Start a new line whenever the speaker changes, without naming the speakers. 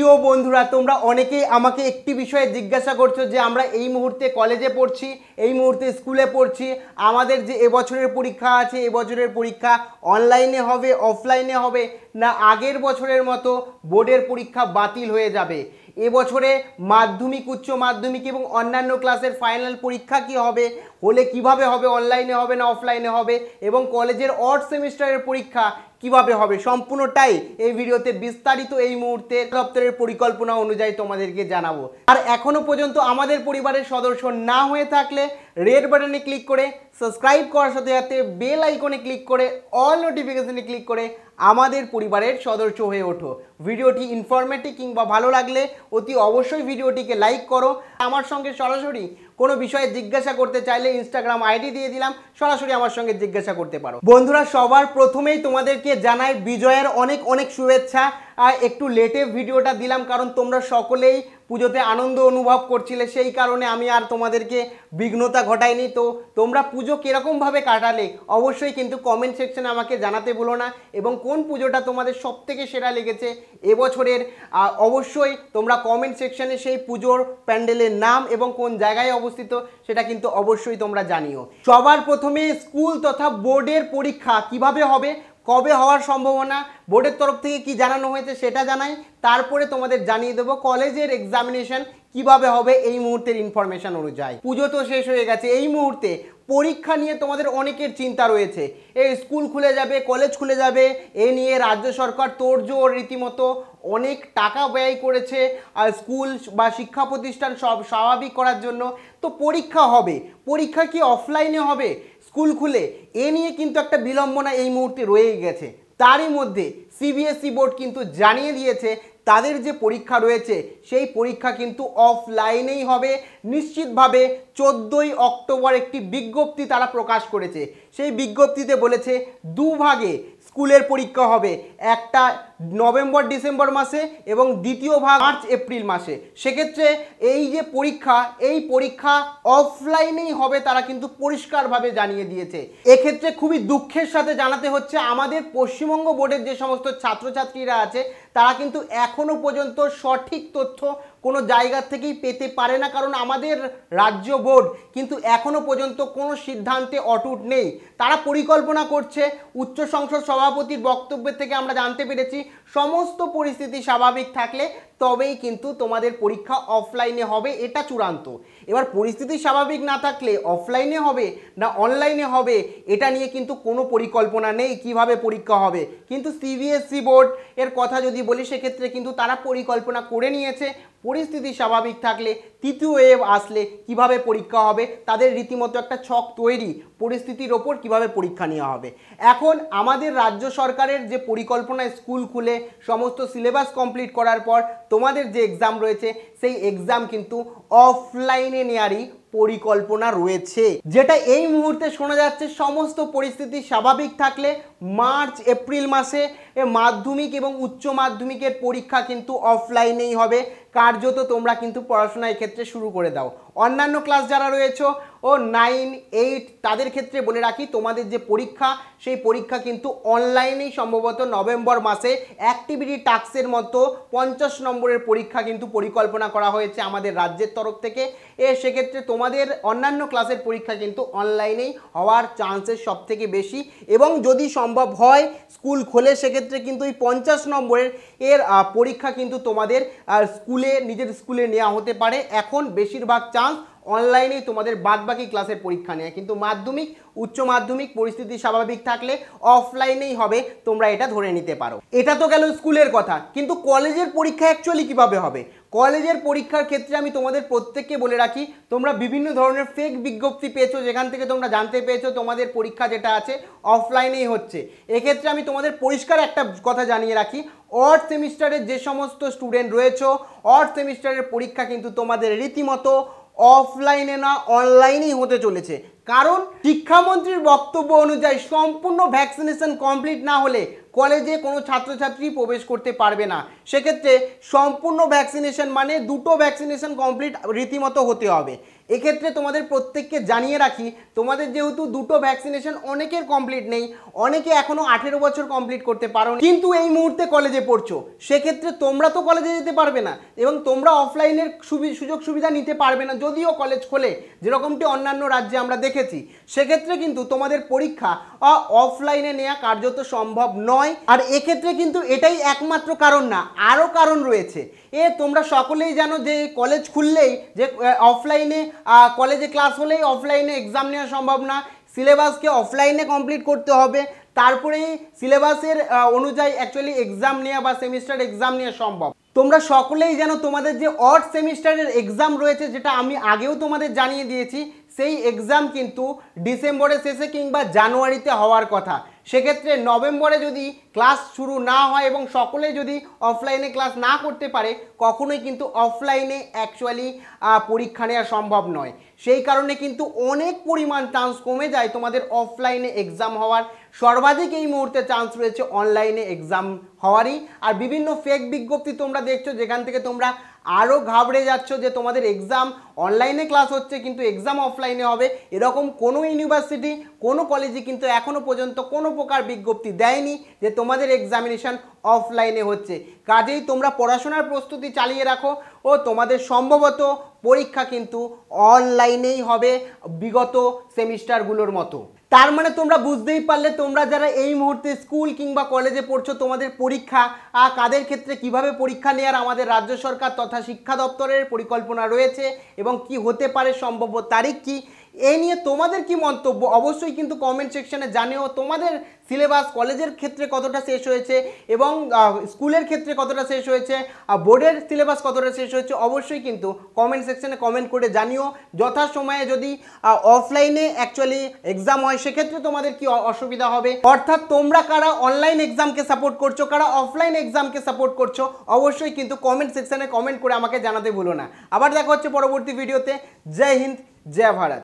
প্রিয় বন্ধুরা তোমরা অনেকেই আমাকে একটি বিষয়ে জিজ্ঞাসা করছো যে আমরা এই মুহূর্তে কলেজে পড়ছি এই মুহূর্তে স্কুলে পড়ছি আমাদের যে এবছরের পরীক্ষা আছে এবছরের পরীক্ষা অনলাইনে হবে অফলাইনে হবে না আগের বছরের মতো বোর্ডের পরীক্ষা বাতিল হয়ে যাবে এবছরে মাধ্যমিক উচ্চ মাধ্যমিক এবং অন্যান্য ক্লাসের ফাইনাল পরীক্ষা কি হবে হলে কিভাবে হবে অনলাইনে হবে না অফলাইনে হবে এবং কলেজের অর্থ সেমিস্টারের পরীক্ষা কিভাবে হবে সম্পূর্ণটাই এই ভিডিওতে বিস্তারিত এই মুহূর্তে দপ্তরের পরিকল্পনা অনুযায়ী তোমাদেরকে জানাবো আর এখনো পর্যন্ত আমাদের পরিবারের সদস্য না হয়ে থাকলে রেড বাটনে ক্লিক করে সাবস্ক্রাইব করার সাথে সাথে বেল আইকনে ক্লিক করে অল নোটিফিকেশনে ক্লিক করে আমাদের পরিবারের সদস্য হয়ে ওঠো ভিডিওটি ইনফরমেটিভ কিংবা ভালো লাগলে অতি অবশ্যই ভিডিওটিকে লাইক করো আমার সঙ্গে সরাসরি কোনো বিষয়ে জিজ্ঞাসা করতে চাইলে ইনস্টাগ্রাম আইডি দিয়ে দিলাম সরাসরি আমার সঙ্গে জিজ্ঞাসা করতে পারো বন্ধুরা সবার প্রথমেই তোমাদেরকে জানাই বিজয়ের অনেক অনেক শুভেচ্ছা একটু লেটে ভিডিওটা দিলাম কারণ তোমরা সকলেই পুজোতে আনন্দ অনুভব করছিলে সেই কারণে আমি আর তোমাদেরকে বিঘ্নতা ঘটাইনি তো তোমরা পুজো কীরকমভাবে কাটালে অবশ্যই কিন্তু কমেন্ট সেকশানে আমাকে জানাতে ভুলো না এবং কোন পুজোটা তোমাদের সবথেকে সেরা লেগেছে এবছরের অবশ্যই তোমরা কমেন্ট সেকশানে সেই পুজোর প্যান্ডেলের নাম এবং কোন জায়গায় অবস্থিত সেটা কিন্তু অবশ্যই তোমরা জানিও সবার প্রথমে স্কুল তথা বোর্ডের পরীক্ষা কিভাবে হবে কবে হওয়ার সম্ভাবনা বোর্ডের তরফ থেকে কি জানানো হয়েছে সেটা জানাই তারপরে তোমাদের জানিয়ে দেবো কলেজের এক্সামিনেশন কিভাবে হবে এই মুহূর্তের ইনফরমেশন অনুযায়ী পুজো তো শেষ হয়ে গেছে এই মুহূর্তে পরীক্ষা নিয়ে তোমাদের অনেকের চিন্তা রয়েছে এই স্কুল খুলে যাবে কলেজ খুলে যাবে এ নিয়ে রাজ্য সরকার তোড়জোড় রীতিমতো অনেক টাকা ব্যয় করেছে আর স্কুল বা শিক্ষা প্রতিষ্ঠান সব স্বাভাবিক করার জন্য তো পরীক্ষা হবে পরীক্ষা কি অফলাইনে হবে স্কুল খুলে এ নিয়ে কিন্তু একটা বিলম্বনা এই মুহূর্তে রয়েই গেছে তারই মধ্যে সিবিএসই e বোর্ড কিন্তু জানিয়ে দিয়েছে তাদের যে পরীক্ষা রয়েছে সেই পরীক্ষা কিন্তু অফলাইনেই হবে নিশ্চিতভাবে চোদ্দোই অক্টোবর একটি বিজ্ঞপ্তি তারা প্রকাশ করেছে সেই বিজ্ঞপ্তিতে বলেছে দুভাগে স্কুলের পরীক্ষা হবে একটা নভেম্বর ডিসেম্বর মাসে এবং দ্বিতীয় ভাগ মার্চ এপ্রিল মাসে সেক্ষেত্রে এই যে পরীক্ষা এই পরীক্ষা অফলাইনেই হবে তারা কিন্তু পরিষ্কারভাবে জানিয়ে দিয়েছে এক্ষেত্রে খুবই দুঃখের সাথে জানাতে হচ্ছে আমাদের পশ্চিমবঙ্গ বোর্ডের যে সমস্ত ছাত্রছাত্রীরা আছে তারা কিন্তু এখনও পর্যন্ত সঠিক তথ্য কোনো জায়গা থেকেই পেতে পারে না কারণ আমাদের রাজ্য বোর্ড কিন্তু এখনও পর্যন্ত কোনো সিদ্ধান্তে অটুট নেই তারা পরিকল্পনা করছে উচ্চ সংসদ সভাপতির বক্তব্যের থেকে আমরা জানতে পেরেছি সমস্ত পরিস্থিতি স্বাভাবিক থাকলে তবেই কিন্তু তোমাদের পরীক্ষা অফলাইনে হবে এটা চূড়ান্ত এবার পরিস্থিতি স্বাভাবিক না থাকলে অফলাইনে হবে না অনলাইনে হবে এটা নিয়ে কিন্তু কোনো পরিকল্পনা নেই কিভাবে পরীক্ষা হবে কিন্তু সিবিএসসি বোর্ড এর কথা যদি যদি বলি সেক্ষেত্রে কিন্তু তারা পরিকল্পনা করে নিয়েছে পরিস্থিতি স্বাভাবিক থাকলে তৃতীয় ওয়েভ আসলে কিভাবে পরীক্ষা হবে তাদের রীতিমতো একটা ছক তৈরি পরিস্থিতির ওপর কিভাবে পরীক্ষা নেওয়া হবে এখন আমাদের রাজ্য সরকারের যে পরিকল্পনা স্কুল খুলে সমস্ত সিলেবাস কমপ্লিট করার পর তোমাদের যে এক্সাম রয়েছে সেই এক্সাম কিন্তু অফলাইনে নেয়ারই পরিকল্পনা রয়েছে যেটা এই মুহূর্তে শোনা যাচ্ছে সমস্ত পরিস্থিতি স্বাভাবিক থাকলে মার্চ এপ্রিল মাসে মাধ্যমিক এবং উচ্চ মাধ্যমিকের পরীক্ষা কিন্তু অফলাইনেই হবে কার্যত তোমরা কিন্তু পড়াশোনা এক্ষেত্রে শুরু করে দাও অন্যান্য ক্লাস যারা রয়েছে ও নাইন এইট তাদের ক্ষেত্রে বলে রাখি তোমাদের যে পরীক্ষা সেই পরীক্ষা কিন্তু অনলাইনেই সম্ভবত নভেম্বর মাসে অ্যাক্টিভিটি টাস্কের মতো পঞ্চাশ নম্বরের পরীক্ষা কিন্তু পরিকল্পনা করা হয়েছে আমাদের রাজ্যের তরফ থেকে এ সেক্ষেত্রে তোমাদের অন্যান্য ক্লাসের পরীক্ষা কিন্তু অনলাইনেই হওয়ার চান্সেস সবথেকে বেশি এবং যদি সম্ভব হয় স্কুল খোলে সেক্ষেত্রে ক্ষেত্রে কিন্তু এই পঞ্চাশ নম্বরের এর পরীক্ষা কিন্তু তোমাদের স্কুলে নিজের স্কুলে নেওয়া হতে পারে এখন বেশিরভাগ চান্স অনলাইনেই তোমাদের বাদবাকি ক্লাসের পরীক্ষা নেয় কিন্তু মাধ্যমিক উচ্চ মাধ্যমিক পরিস্থিতি স্বাভাবিক থাকলে অফলাইনেই হবে তোমরা এটা ধরে নিতে পারো এটা তো গেল স্কুলের কথা কিন্তু কলেজের পরীক্ষা অ্যাকচুয়ালি কীভাবে হবে কলেজের পরীক্ষার ক্ষেত্রে আমি তোমাদের প্রত্যেককে বলে রাখি তোমরা বিভিন্ন ধরনের ফেক বিজ্ঞপ্তি পেয়েছো যেখান থেকে তোমরা জানতে পেয়েছো তোমাদের পরীক্ষা যেটা আছে অফলাইনেই হচ্ছে এক্ষেত্রে আমি তোমাদের পরিষ্কার একটা কথা জানিয়ে রাখি অর্থ সেমিস্টারের যে সমস্ত স্টুডেন্ট রয়েছে অর্থ সেমিস্টারের পরীক্ষা কিন্তু তোমাদের রীতিমতো অফলাইনে না অনলাইনেই হতে চলেছে কারণ শিক্ষামন্ত্রীর বক্তব্য অনুযায়ী সম্পূর্ণ ভ্যাকসিনেশন কমপ্লিট না হলে কলেজে কোনো ছাত্রছাত্রী প্রবেশ করতে পারবে না সেক্ষেত্রে সম্পূর্ণ ভ্যাকসিনেশন মানে দুটো ভ্যাকসিনেশন কমপ্লিট রীতিমতো হতে হবে এক্ষেত্রে তোমাদের প্রত্যেককে জানিয়ে রাখি তোমাদের যেহেতু দুটো ভ্যাকসিনেশন অনেকের কমপ্লিট নেই অনেকে এখনও আঠেরো বছর কমপ্লিট করতে পারো কিন্তু এই মুহূর্তে কলেজে পড়ছো সেক্ষেত্রে তোমরা তো কলেজে যেতে পারবে না এবং তোমরা অফলাইনের সুযোগ সুবিধা নিতে পারবে না যদিও কলেজ খোলে যেরকমটি অন্যান্য রাজ্যে আমরা দেখেছি সেক্ষেত্রে কিন্তু তোমাদের পরীক্ষা অফলাইনে নেওয়া কার্যত সম্ভব নয় আর এক্ষেত্রে কিন্তু এটাই একমাত্র কারণ না আরও কারণ রয়েছে এ তোমরা সকলেই জানো যে কলেজ খুললেই যে অফলাইনে কলেজে ক্লাস হলেই অফলাইনে এক্সাম নেওয়া সম্ভব না সিলেবাসকে অফলাইনে কমপ্লিট করতে হবে তারপরেই সিলেবাসের অনুযায়ী অ্যাকচুয়ালি এক্সাম নেওয়া বা সেমিস্টার এক্সাম নেওয়া সম্ভব তোমরা সকলেই যেন তোমাদের যে অর্থ সেমিস্টারের এক্সাম রয়েছে যেটা আমি আগেও তোমাদের জানিয়ে দিয়েছি সেই এক্সাম কিন্তু ডিসেম্বরের শেষে কিংবা জানুয়ারিতে হওয়ার কথা সেক্ষেত্রে নভেম্বরে যদি ক্লাস শুরু না হয় এবং সকলে যদি অফলাইনে ক্লাস না করতে পারে কখনোই কিন্তু অফলাইনে অ্যাকচুয়ালি পরীক্ষা নেওয়া সম্ভব নয় সেই কারণে কিন্তু অনেক পরিমাণ চান্স কমে যায় তোমাদের অফলাইনে এক্সাম হওয়ার সর্বাধিক এই মুহূর্তে চান্স রয়েছে অনলাইনে এক্সাম হওয়ারই আর বিভিন্ন ফেক বিজ্ঞপ্তি তোমরা দেখছো যেখান থেকে তোমরা আরও ঘাবড়ে যাচ্ছ যে তোমাদের এক্সাম অনলাইনে ক্লাস হচ্ছে কিন্তু এক্সাম অফলাইনে হবে এরকম কোনো ইউনিভার্সিটি কোনো কলেজে কিন্তু এখনও পর্যন্ত কোনো প্রকার বিজ্ঞপ্তি দেয়নি যে তোমাদের এক্সামিনেশান অফলাইনে হচ্ছে কাজেই তোমরা পড়াশোনার প্রস্তুতি চালিয়ে রাখো ও তোমাদের সম্ভবত পরীক্ষা কিন্তু অনলাইনেই হবে বিগত সেমিস্টারগুলোর মতো তার মানে তোমরা বুঝতেই পারলে তোমরা যারা এই মুহূর্তে স্কুল কিংবা কলেজে পড়ছো তোমাদের পরীক্ষা কাদের ক্ষেত্রে কিভাবে পরীক্ষা নেওয়ার আমাদের রাজ্য সরকার তথা শিক্ষা দপ্তরের পরিকল্পনা রয়েছে এবং কি হতে পারে সম্ভাব্য তারিখ কি এ নিয়ে তোমাদের কি মন্তব্য অবশ্যই কিন্তু কমেন্ট সেকশানে জানিও তোমাদের সিলেবাস কলেজের ক্ষেত্রে কতটা শেষ হয়েছে এবং স্কুলের ক্ষেত্রে কতটা শেষ হয়েছে বোর্ডের সিলেবাস কতটা শেষ হয়েছে অবশ্যই কিন্তু কমেন্ট সেকশনে কমেন্ট করে জানিও যথাসময়ে যদি অফলাইনে অ্যাকচুয়ালি এক্সাম হয় সেক্ষেত্রে তোমাদের কি অসুবিধা হবে অর্থাৎ তোমরা কারা অনলাইন এক্সামকে সাপোর্ট করছো কারা অফলাইন এক্সামকে সাপোর্ট করছো অবশ্যই কিন্তু কমেন্ট সেকশানে কমেন্ট করে আমাকে জানাতে ভুলো না আবার দেখা হচ্ছে পরবর্তী ভিডিওতে জয় হিন্দ জয় ভারত